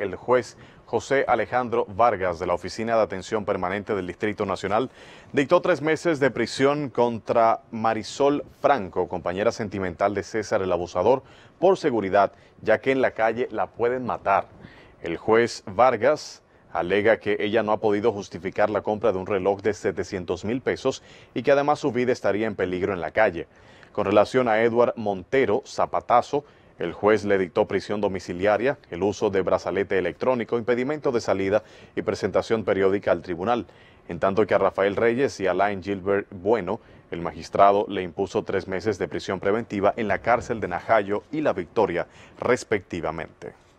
el juez José Alejandro Vargas de la Oficina de Atención Permanente del Distrito Nacional dictó tres meses de prisión contra Marisol Franco, compañera sentimental de César el Abusador, por seguridad, ya que en la calle la pueden matar. El juez Vargas alega que ella no ha podido justificar la compra de un reloj de 700 mil pesos y que además su vida estaría en peligro en la calle. Con relación a Edward Montero Zapatazo, el juez le dictó prisión domiciliaria, el uso de brazalete electrónico, impedimento de salida y presentación periódica al tribunal, en tanto que a Rafael Reyes y Alain Gilbert Bueno, el magistrado le impuso tres meses de prisión preventiva en la cárcel de Najayo y La Victoria, respectivamente.